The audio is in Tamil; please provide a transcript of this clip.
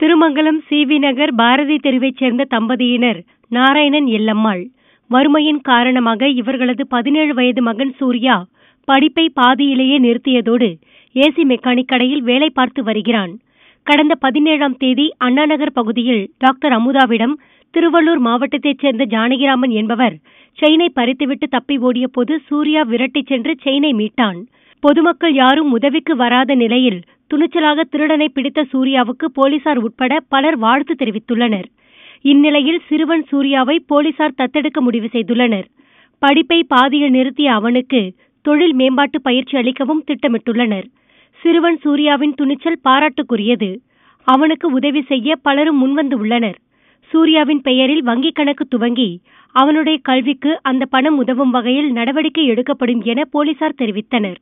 திருமங்கலம் சி வி நகர் பாரதி தெருவைச் சேர்ந்த தம்பதியினர் நாராயணன் எல்லம்மாள் வறுமையின் காரணமாக இவர்களது பதினேழு வயது மகன் சூர்யா படிப்பை பாதியிலேயே நிறுத்தியதோடு ஏசி மெக்கானிக் கடையில் வேலை பார்த்து வருகிறான் கடந்த பதினேழாம் தேதி அண்ணாநகர் பகுதியில் டாக்டர் அமுதாவிடம் திருவள்ளூர் மாவட்டத்தைச் சேர்ந்த ஜானகிராமன் என்பவர் செயினை பறித்துவிட்டு தப்பி ஓடியபோது சூர்யா விரட்டிச் சென்று செயினை மீட்டான் பொதுமக்கள் யாரும் உதவிக்கு வராத நிலையில் துணிச்சலாக திருடனை பிடித்த சூர்யாவுக்கு போலீசார் உட்பட பலர் வாழ்த்து தெரிவித்துள்ளனர் இந்நிலையில் சிறுவன் சூர்யாவை போலீசார் தத்தெடுக்க முடிவு செய்துள்ளனர் படிப்பை பாதியில் நிறுத்திய அவனுக்கு தொழில் மேம்பாட்டு பயிற்சி அளிக்கவும் திட்டமிட்டுள்ளனர் சிறுவன் சூர்யாவின் துணிச்சல் பாராட்டுக்குரியது அவனுக்கு உதவி செய்ய பலரும் முன்வந்து உள்ளனர் சூர்யாவின் பெயரில் வங்கிக் கணக்கு துவங்கி அவனுடைய கல்விக்கு அந்த பணம் உதவும் வகையில் நடவடிக்கை எடுக்கப்படும் என போலீசார் தெரிவித்தனர்